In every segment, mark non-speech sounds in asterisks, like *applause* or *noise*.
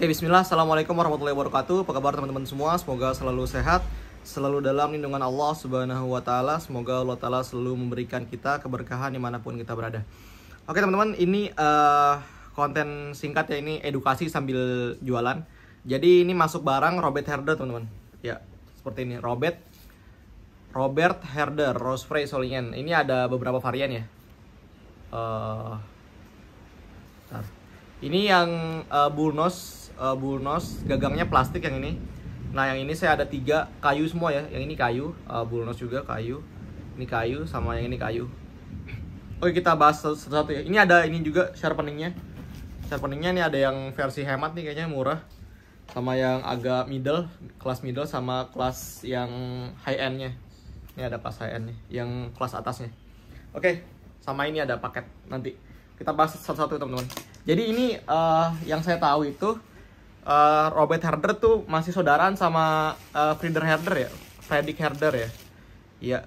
Oke, bismillah. Assalamualaikum warahmatullahi wabarakatuh. Apa kabar teman-teman semua? Semoga selalu sehat, selalu dalam lindungan Allah Subhanahu wa taala. Semoga Allah taala selalu memberikan kita keberkahan dimanapun kita berada. Oke, teman-teman, ini uh, konten singkat ya ini edukasi sambil jualan. Jadi ini masuk barang Robert Herder, teman-teman. Ya, seperti ini Robert Robert Herder Rose Frey Solien. Ini ada beberapa varian ya. Uh, ini yang uh, eh, Bulnos uh, eh, bulnos gagangnya plastik yang ini nah yang ini saya ada tiga kayu semua ya yang ini kayu uh, eh, bulnos juga kayu ini kayu sama yang ini kayu *clears throat* oke kita bahas satu-satu ya ini ada ini juga sharpeningnya sharpeningnya ini ada yang versi hemat nih kayaknya murah sama yang agak middle kelas middle sama kelas yang high endnya ini ada kelas high end nih yang kelas atasnya oke sama ini ada paket nanti kita bahas satu-satu teman-teman jadi ini uh, yang saya tahu itu uh, Robert Herder tuh masih saudaraan sama uh, Frieder Herder ya Fredrik Herder ya iya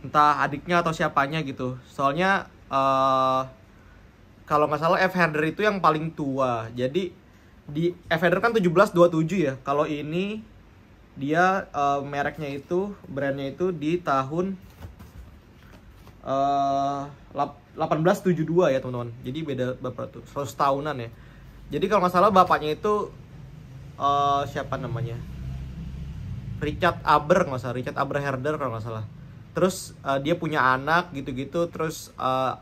entah adiknya atau siapanya gitu soalnya uh, kalau nggak salah F Herder itu yang paling tua jadi di F Herder kan 1727 ya kalau ini dia uh, mereknya itu brandnya itu di tahun uh, 1872 ya teman-teman jadi beda berapa tuh 100 tahunan ya jadi kalau nggak salah bapaknya itu uh, siapa namanya Richard Aber nggak salah Richard Aber Herder kalau nggak salah terus uh, dia punya anak gitu-gitu terus uh,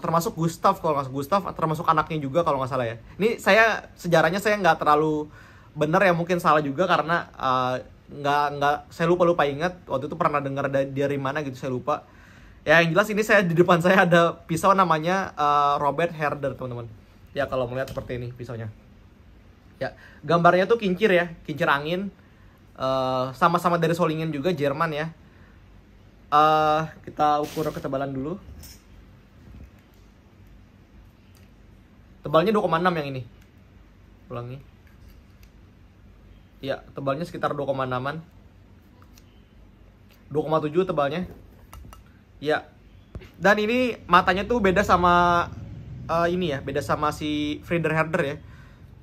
termasuk Gustav kalau nggak Gustav termasuk anaknya juga kalau nggak salah ya ini saya sejarahnya saya nggak terlalu benar ya mungkin salah juga karena uh, nggak nggak saya lupa lupa ingat waktu itu pernah dengar dari, dari mana gitu saya lupa ya yang jelas ini saya di depan saya ada pisau namanya uh, Robert Herder teman-teman ya kalau melihat seperti ini pisaunya ya gambarnya tuh kincir ya kincir angin eh, sama-sama uh, dari Solingen juga Jerman ya uh, kita ukur ketebalan dulu tebalnya 2,6 yang ini ulangi ya tebalnya sekitar 2,6an 2,7 tebalnya ya dan ini matanya tuh beda sama uh, ini ya, beda sama si Frieder Herder ya.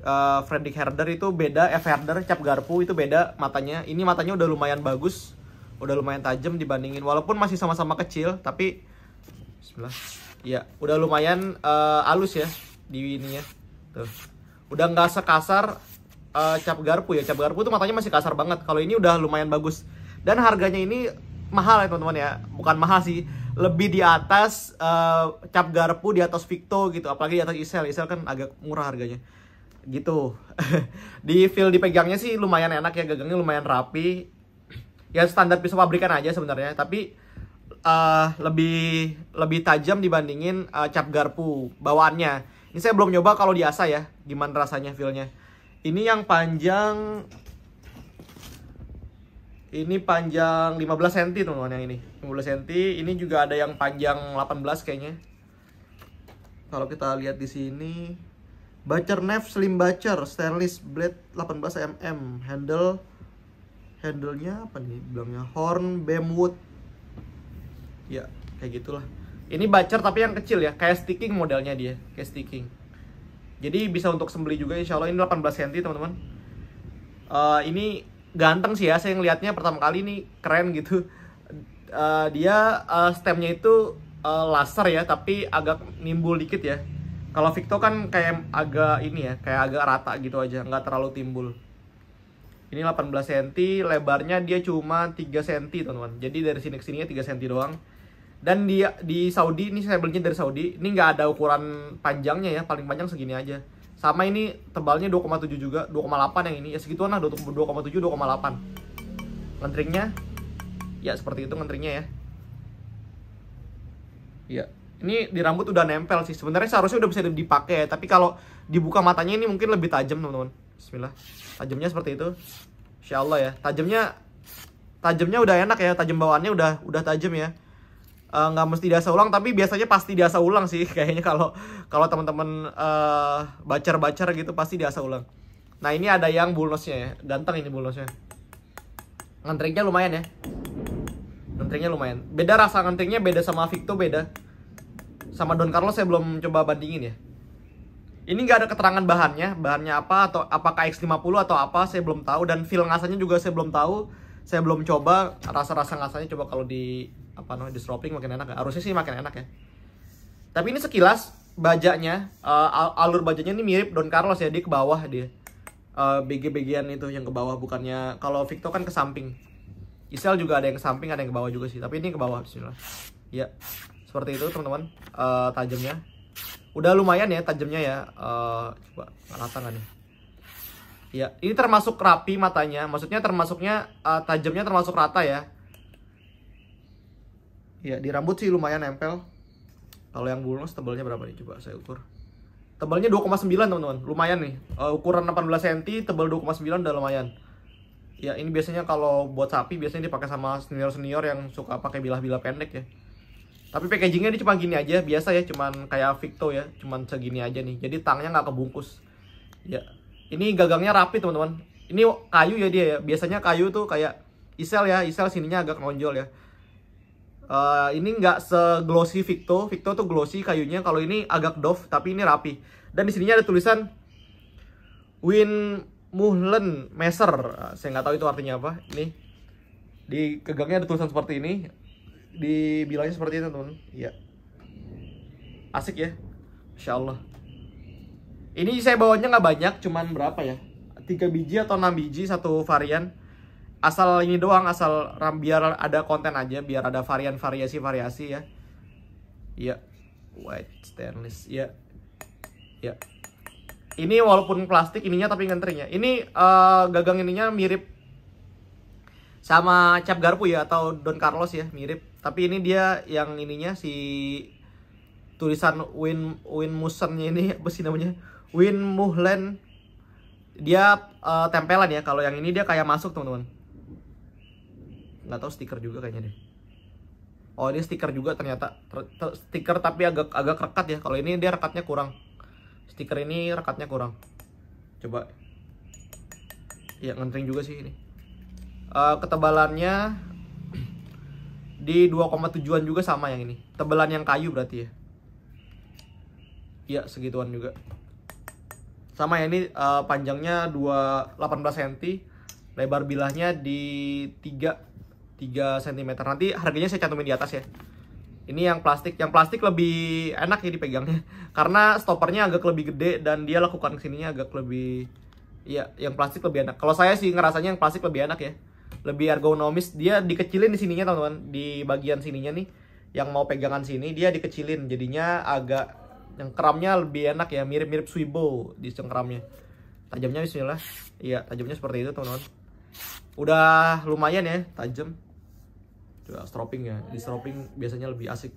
Uh, eh, Fredrik Herder itu beda, F eh, Herder, Cap Garpu itu beda matanya. Ini matanya udah lumayan bagus, udah lumayan tajam dibandingin. Walaupun masih sama-sama kecil, tapi sebelah Ya, udah lumayan uh, alus ya di ini ya, Tuh. Udah nggak sekasar uh, Cap Garpu ya. Cap Garpu itu matanya masih kasar banget. Kalau ini udah lumayan bagus. Dan harganya ini mahal ya teman-teman ya. Bukan mahal sih lebih di atas uh, cap garpu di atas Victo gitu apalagi di atas Isel Isel kan agak murah harganya gitu *laughs* di feel dipegangnya sih lumayan enak ya gagangnya lumayan rapi ya standar pisau pabrikan aja sebenarnya tapi uh, lebih lebih tajam dibandingin uh, cap garpu bawaannya ini saya belum nyoba kalau di asa ya gimana rasanya feelnya ini yang panjang ini panjang 15 cm teman-teman yang ini 15 cm, ini juga ada yang panjang 18 kayaknya Kalau kita lihat di sini Bacer Nef Slim Bacer Stainless Blade 18 mm Handle Handlenya apa nih bilangnya Horn bamboo Ya kayak gitulah Ini bacer tapi yang kecil ya Kayak sticking modelnya dia Kayak sticking Jadi bisa untuk sembeli juga insya Allah Ini 18 cm teman-teman uh, Ini ganteng sih ya saya ngelihatnya pertama kali ini keren gitu uh, dia uh, eh, stemnya itu uh, laser ya tapi agak nimbul dikit ya kalau Victo kan kayak agak ini ya kayak agak rata gitu aja nggak terlalu timbul ini 18 cm lebarnya dia cuma 3 cm teman-teman jadi dari sini ke sini ya 3 cm doang dan di di Saudi ini saya belinya dari Saudi ini nggak ada ukuran panjangnya ya paling panjang segini aja sama ini tebalnya 2,7 juga, 2,8 yang ini. Ya segituan lah 2,7, 2,8. ngentringnya ya seperti itu ngentringnya ya. ya Ini di rambut udah nempel sih. Sebenarnya seharusnya udah bisa dipakai tapi kalau dibuka matanya ini mungkin lebih tajam, teman-teman. Bismillah. Tajamnya seperti itu. Insyaallah ya. Tajamnya tajamnya udah enak ya, tajam bawaannya udah udah tajam ya Eh, nggak uh, mesti diasah ulang tapi biasanya pasti diasah ulang sih *laughs* kayaknya kalau kalau teman-teman uh, eh, bacar-bacar gitu pasti diasah ulang nah ini ada yang bulnosnya ya ganteng ini bulnosnya ngentringnya lumayan ya ngentringnya lumayan beda rasa ngentringnya beda sama Victo beda sama Don Carlos saya belum coba bandingin ya ini nggak ada keterangan bahannya bahannya apa atau apakah X50 atau apa saya belum tahu dan feel rasanya juga saya belum tahu saya belum coba rasa-rasa rasanya coba kalau di apa namanya disrupting makin enak gak? Ya. harusnya sih makin enak ya tapi ini sekilas bajanya uh, alur bajanya ini mirip Don Carlos ya dia ke bawah dia uh, eh, bg bagian itu yang ke bawah bukannya kalau Victor kan ke samping Isel juga ada yang ke samping ada yang ke bawah juga sih tapi ini ke bawah lah. ya seperti itu teman-teman uh, tajamnya udah lumayan ya tajamnya ya uh, coba rata nggak nih ya ini termasuk rapi matanya maksudnya termasuknya uh, tajamnya termasuk rata ya ya di rambut sih lumayan nempel kalau yang bulus tebalnya berapa nih coba saya ukur tebalnya 2,9 teman-teman lumayan nih uh, ukuran 18 cm tebal 2,9 udah lumayan ya ini biasanya kalau buat sapi biasanya dipakai sama senior-senior yang suka pakai bilah-bilah pendek ya tapi packagingnya ini cuma gini aja biasa ya cuman kayak Victo ya cuman segini aja nih jadi tangnya nggak kebungkus ya ini gagangnya rapi teman-teman ini kayu ya dia ya biasanya kayu tuh kayak isel ya isel sininya agak nonjol ya Uh, ini nggak seglossy Victo. Victo tuh glossy kayunya. Kalau ini agak doff, tapi ini rapi. Dan di sininya ada tulisan Win Muhlen Messer. Eh, saya nggak tahu itu artinya apa. Ini di kegangnya ada tulisan seperti ini. Dibilangnya seperti itu, teman. Iya. Asik ya. Masya Allah. Ini saya bawanya nggak banyak, cuman berapa ya? Tiga biji atau enam biji satu varian asal ini doang asal ram biar ada konten aja biar ada varian variasi variasi ya ya white stainless ya ya ini walaupun plastik ininya tapi ngentring ini uh, gagang ininya mirip sama cap garpu ya atau don carlos ya mirip tapi ini dia yang ininya si tulisan win win musennya ini *laughs* apa sih namanya win muhlen dia uh, tempelan ya kalau yang ini dia kayak masuk teman-teman nggak tahu stiker juga kayaknya deh oh ini stiker juga ternyata stiker tapi agak agak rekat ya kalau ini dia rekatnya kurang stiker ini rekatnya kurang coba ya ngenting juga sih ini uh, ketebalannya di 2,7an juga sama yang ini tebalan yang kayu berarti ya iya segituan juga sama ya ini uh, panjangnya 2 18 cm lebar bilahnya di 3 3 cm. Nanti harganya saya cantumin di atas ya. Ini yang plastik, yang plastik lebih enak ya dipegangnya *laughs* karena stoppernya agak lebih gede dan dia lakukan kesininya agak lebih ya yang plastik lebih enak. Kalau saya sih ngerasanya yang plastik lebih enak ya. Lebih ergonomis, dia dikecilin di sininya teman-teman, di bagian sininya nih yang mau pegangan sini dia dikecilin jadinya agak yang keramnya lebih enak ya mirip-mirip Swibo di cengkramnya tajamnya bismillah iya tajamnya seperti itu teman-teman udah lumayan ya tajam Coba gitu. nah, stropping ya. Di stropping biasanya lebih asik.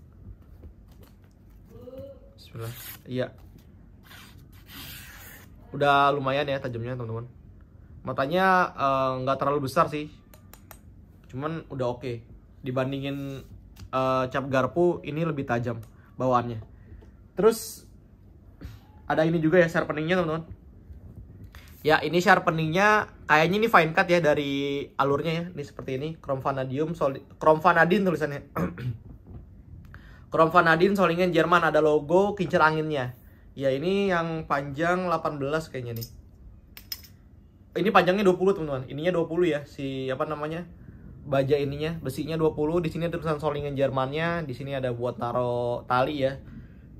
Bismillah. Iya. Udah lumayan ya tajamnya teman-teman. Matanya eh, nggak uh, terlalu besar sih. Cuman udah oke. Okay. Dibandingin uh, cap garpu ini lebih tajam bawaannya. Terus ada ini juga ya sharpeningnya teman-teman Ya, ini sharpeningnya kayaknya ini fine cut ya dari alurnya ya. Ini seperti ini, chrome vanadium solid chrome vanadin tulisannya. *clears throat* chrome vanadin solingen Jerman ada logo kincir anginnya. Ya, ini yang panjang 18 kayaknya nih. Ini panjangnya 20, teman-teman. Ininya 20 ya, si apa namanya? baja ininya, besinya 20. Di sini ada tulisan solingen Jermannya, di sini ada buat taruh tali ya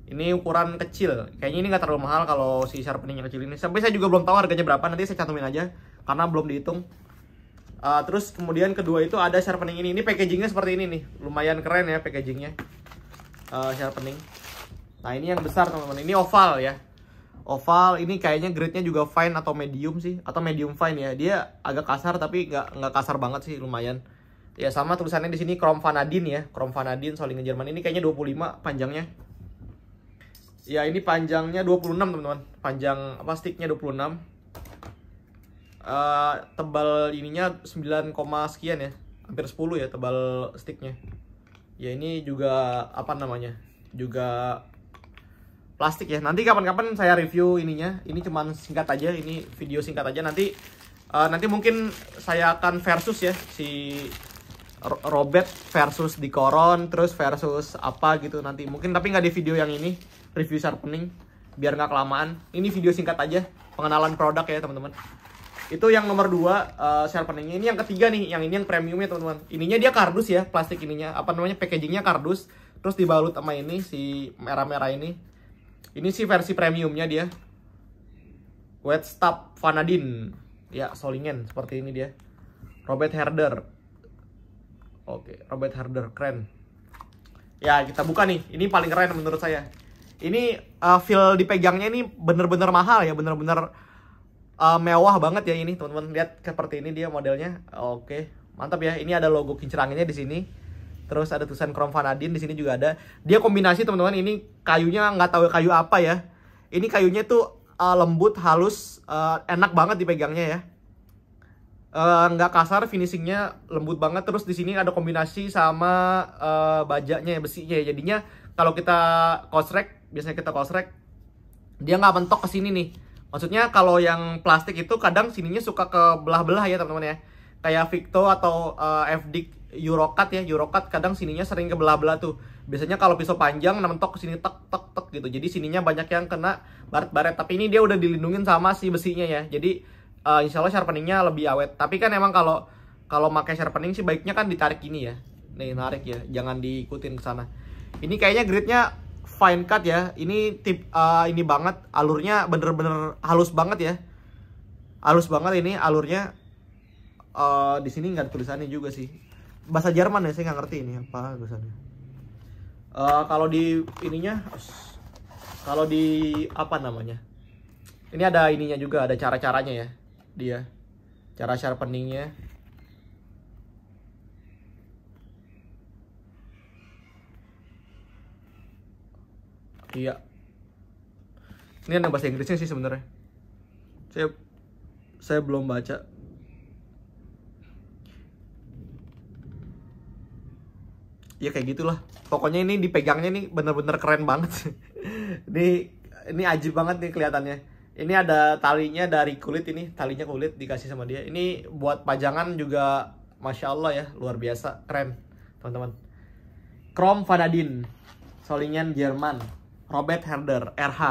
ini ukuran kecil. Kayaknya ini nggak terlalu mahal kalau si sharpening kecil ini. sampai saya juga belum tahu harganya berapa. Nanti saya cantumin aja karena belum dihitung. Uh, terus kemudian kedua itu ada sharpening ini. Ini packagingnya seperti ini nih. Lumayan keren ya packagingnya. Uh, sharpening. Nah ini yang besar teman-teman. Ini oval ya. Oval ini kayaknya grade-nya juga fine atau medium sih. Atau medium fine ya. Dia agak kasar tapi nggak nggak kasar banget sih lumayan. Ya sama tulisannya di sini Chrome Vanadin ya. Chrome Vanadin Solinge Jerman ini kayaknya 25 panjangnya. Ya ini panjangnya 26 teman-teman. Panjang apa sticknya 26. Uh, eh, tebal ininya 9, sekian ya. Hampir 10 ya tebal sticknya. Ya ini juga apa namanya? Juga plastik ya. Nanti kapan-kapan saya review ininya. Ini cuma singkat aja, ini video singkat aja. Nanti uh, nanti mungkin saya akan versus ya si Robert versus di Koron terus versus apa gitu nanti mungkin tapi nggak di video yang ini review sharpening biar nggak kelamaan. Ini video singkat aja pengenalan produk ya teman-teman. Itu yang nomor dua uh, sharpeningnya. Ini yang ketiga nih, yang ini yang premiumnya teman-teman. Ininya dia kardus ya, plastik ininya. Apa namanya packagingnya kardus. Terus dibalut sama ini si merah-merah ini. Ini sih versi premiumnya dia. Wet Stop Vanadin. Ya, Solingen seperti ini dia. Robert Herder. Oke, Robert Herder keren. Ya, kita buka nih. Ini paling keren menurut saya ini uh, feel dipegangnya ini bener-bener mahal ya bener-bener uh, mewah banget ya ini teman-teman lihat seperti ini dia modelnya oke mantap ya ini ada logo anginnya di sini terus ada tulisan Chrome Vanadin di sini juga ada dia kombinasi teman-teman ini kayunya nggak tahu kayu apa ya ini kayunya tuh uh, lembut halus uh, enak banget dipegangnya ya uh, nggak uh, kasar finishingnya lembut banget terus di sini ada kombinasi sama uh, bajanya besinya jadinya kalau kita kosrek biasanya kita kosrek dia nggak mentok ke sini nih maksudnya kalau yang plastik itu kadang sininya suka ke belah-belah ya teman-teman ya kayak Victo atau uh, eh, FD Eurocut ya Eurocut kadang sininya sering ke belah-belah tuh biasanya kalau pisau panjang nah mentok ke sini tek tek tek gitu jadi sininya banyak yang kena baret-baret tapi ini dia udah dilindungin sama si besinya ya jadi uh, insya Allah sharpeningnya lebih awet tapi kan emang kalau kalau pakai sharpening sih baiknya kan ditarik ini ya nih narik ya jangan diikutin ke sana ini kayaknya gridnya fine cut ya. Ini tip uh, ini banget alurnya bener-bener halus banget ya. Halus banget ini alurnya. Uh, di sini nggak tulisannya juga sih. Bahasa Jerman ya saya nggak ngerti ini apa tulisannya. Uh, kalau di ininya kalau di apa namanya? Ini ada ininya juga, ada cara-caranya ya dia. Cara cara peningnya. Iya. Ini ada bahasa Inggrisnya sih sebenarnya. Saya saya belum baca. Ya kayak gitulah. Pokoknya ini dipegangnya nih bener-bener keren banget. *laughs* ini ini ajib banget nih kelihatannya. Ini ada talinya dari kulit ini, talinya kulit dikasih sama dia. Ini buat pajangan juga masya Allah ya, luar biasa, keren teman-teman. Chrome Vanadin, Solingan Jerman. Robert Herder RH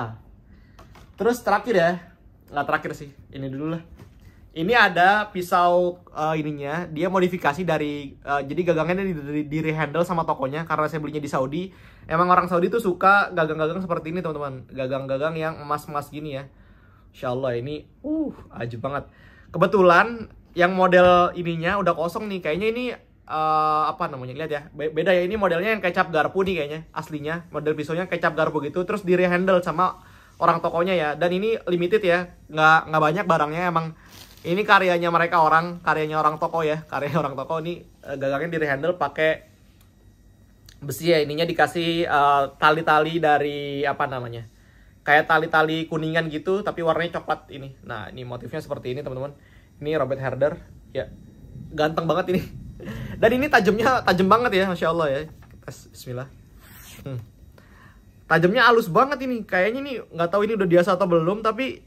terus terakhir ya nggak terakhir sih ini dulu lah ini ada pisau uh, ininya dia modifikasi dari uh, jadi gagangnya di, direhandle di rehandle sama tokonya karena saya belinya di Saudi emang orang Saudi tuh suka gagang-gagang seperti ini teman-teman gagang-gagang yang emas-emas gini ya Insya Allah ini uh aja banget kebetulan yang model ininya udah kosong nih kayaknya ini uh, apa namanya lihat ya Be beda ya ini modelnya yang kecap garpu nih kayaknya aslinya model pisaunya kecap garpu gitu terus di rehandle sama orang tokonya ya dan ini limited ya nggak nggak banyak barangnya emang ini karyanya mereka orang karyanya orang toko ya karya orang toko ini uh, gagangnya di rehandle pakai besi ya ininya dikasih eh, tali-tali uh, dari apa namanya kayak tali-tali kuningan gitu tapi warnanya coklat ini nah ini motifnya seperti ini teman-teman ini Robert Herder ya ganteng banget ini dan ini tajamnya tajam banget ya, masya Allah ya. Bismillah. Hmm. Tajamnya halus banget ini. Kayaknya ini nggak tahu ini udah biasa atau belum, tapi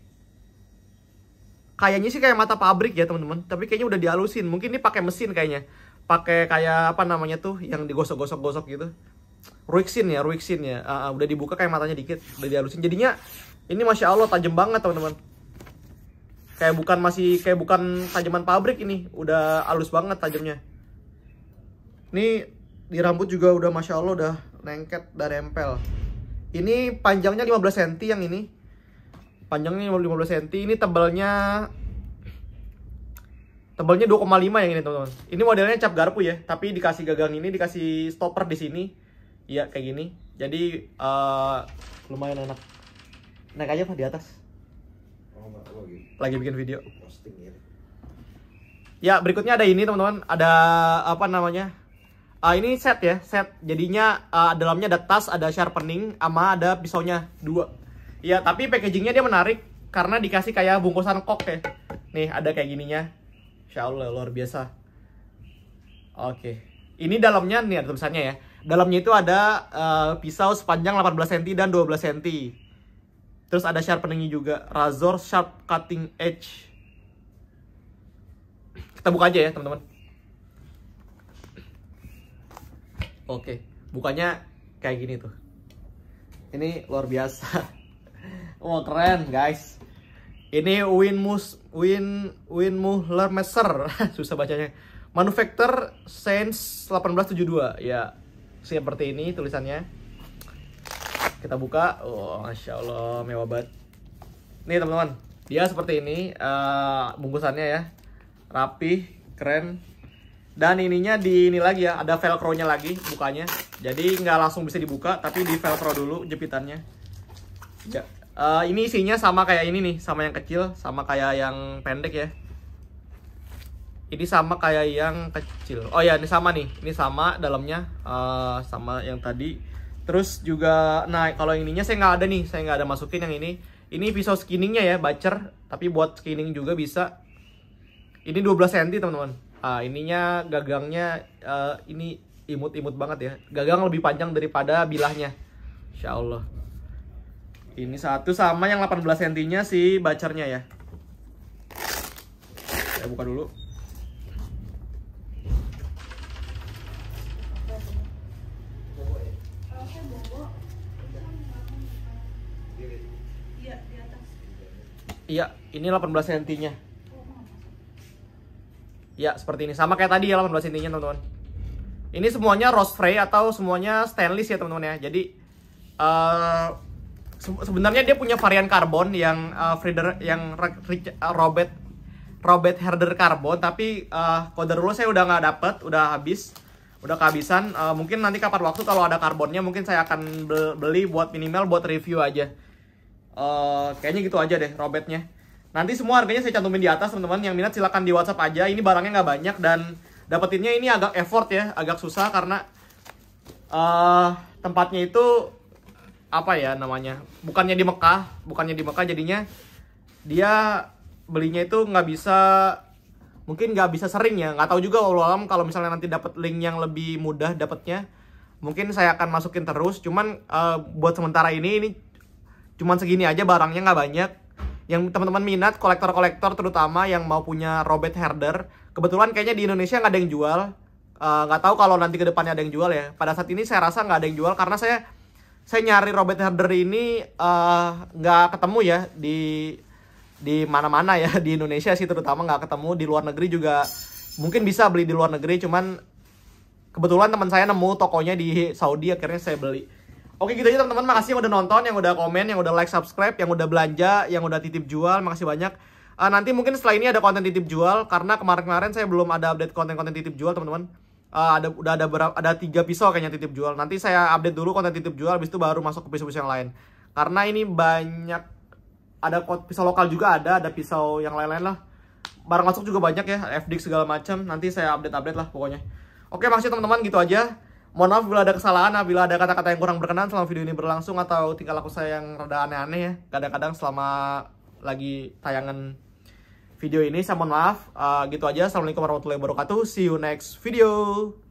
kayaknya sih kayak mata pabrik ya teman-teman. Tapi kayaknya udah dihalusin. Mungkin ini pakai mesin kayaknya. Pakai kayak apa namanya tuh yang digosok-gosok-gosok gitu. Ruixin ya, Ruixin ya. Uh, udah dibuka kayak matanya dikit, udah dihalusin. Jadinya ini masya Allah tajam banget teman-teman kayak bukan masih kayak bukan tajaman pabrik ini udah halus banget tajamnya ini di rambut juga udah Masya Allah udah lengket, dari rempel. Ini panjangnya 15 cm yang ini. Panjangnya 15 cm, ini tebalnya tebalnya 2,5 yang ini teman-teman. Ini modelnya cap garpu ya, tapi dikasih gagang ini, dikasih stopper di sini. Iya kayak gini. Jadi uh, lumayan enak. Naik aja Pak di atas. Oh, lagi. bikin video. ya. Ya, berikutnya ada ini teman-teman, ada apa namanya? Uh, ini set ya, set. Jadinya uh, dalamnya ada tas, ada sharpening, sama ada pisaunya dua. Ya tapi packagingnya dia menarik karena dikasih kayak bungkusan kok ya. Nih, ada kayak gininya. Insya Allah, luar biasa. Oke. Okay. Ini dalamnya nih ada tulisannya ya. Dalamnya itu ada uh, pisau sepanjang 18 cm dan 12 cm. Terus ada sharpening juga, razor sharp cutting edge. Kita buka aja ya, teman-teman. Oke, bukannya kayak gini tuh. Ini luar biasa. *laughs* Wah, oh, keren, guys. Ini Winmus Win Winmuhler Messer, *laughs* susah bacanya. Manufaktur Sense 1872. Ya, seperti ini tulisannya. Kita buka. Oh, Masya Allah, mewah banget. Nih, teman-teman. Dia seperti ini uh, bungkusannya ya. Rapi, keren dan ininya di ini lagi ya ada velcro-nya lagi bukanya jadi nggak langsung bisa dibuka tapi di velcro dulu jepitannya ya uh, ini isinya sama kayak ini nih sama yang kecil sama kayak yang pendek ya ini sama kayak yang kecil oh ya ini sama nih ini sama dalamnya uh, sama yang tadi terus juga nah kalau ininya saya nggak ada nih saya nggak ada masukin yang ini ini pisau skinningnya ya bacer tapi buat skinning juga bisa ini 12 cm teman-teman uh, ininya gagangnya uh, ini imut-imut banget ya gagang lebih panjang daripada bilahnya Insya Allah ini satu sama yang 18 cm nya si bacarnya ya saya buka dulu Iya, ini 18 cm-nya. Ya, seperti ini. Sama kayak tadi ya 18 intinya, teman-teman. Ini semuanya rose fray atau semuanya stainless ya, teman-teman ya. Jadi uh, se sebenarnya dia punya varian karbon yang uh, Frieder yang uh, Robert Robert Herder karbon, tapi uh, kode dulu saya udah nggak dapet, udah habis udah kehabisan uh, mungkin nanti kapan waktu kalau ada karbonnya mungkin saya akan beli buat minimal buat review aja uh, kayaknya gitu aja deh robertnya Nanti semua harganya saya cantumin di atas teman-teman. Yang minat silahkan di WhatsApp aja. Ini barangnya nggak banyak dan dapetinnya ini agak effort ya, agak susah karena uh, tempatnya itu apa ya namanya? Bukannya di Mekah, bukannya di Mekah jadinya dia belinya itu nggak bisa mungkin nggak bisa sering ya nggak tahu juga alam kalau misalnya nanti dapat link yang lebih mudah dapetnya mungkin saya akan masukin terus cuman uh, buat sementara ini ini cuman segini aja barangnya nggak banyak yang teman-teman minat kolektor-kolektor terutama yang mau punya Robert Herder kebetulan kayaknya di Indonesia nggak ada yang jual eh, nggak uh, tahu kalau nanti ke depannya ada yang jual ya pada saat ini saya rasa nggak ada yang jual karena saya saya nyari Robert Herder ini eh, nggak uh, ketemu ya di di mana-mana ya *laughs* di Indonesia sih terutama nggak ketemu di luar negeri juga mungkin bisa beli di luar negeri cuman kebetulan teman saya nemu tokonya di Saudi akhirnya saya beli Oke gitu aja teman-teman, makasih yang udah nonton, yang udah komen, yang udah like, subscribe, yang udah belanja, yang udah titip jual, makasih banyak. Uh, nanti mungkin setelah ini ada konten titip jual karena kemarin-kemarin saya belum ada update konten-konten titip jual teman-teman. Uh, ada udah ada berapa ada tiga pisau kayaknya titip jual. Nanti saya update dulu konten titip jual, habis itu baru masuk ke pisau-pisau yang lain. Karena ini banyak ada pisau lokal juga ada, ada pisau yang lain-lain lah. Barang masuk juga banyak ya, FD segala macam. Nanti saya update-update lah pokoknya. Oke, makasih teman-teman gitu aja. Mohon maaf bila ada kesalahan, bila ada kata-kata yang kurang berkenan selama video ini berlangsung atau tinggal aku saya yang rada aneh-aneh ya. Kadang-kadang selama lagi tayangan video ini, saya mohon maaf. Uh, gitu aja. Assalamualaikum warahmatullahi wabarakatuh. See you next video.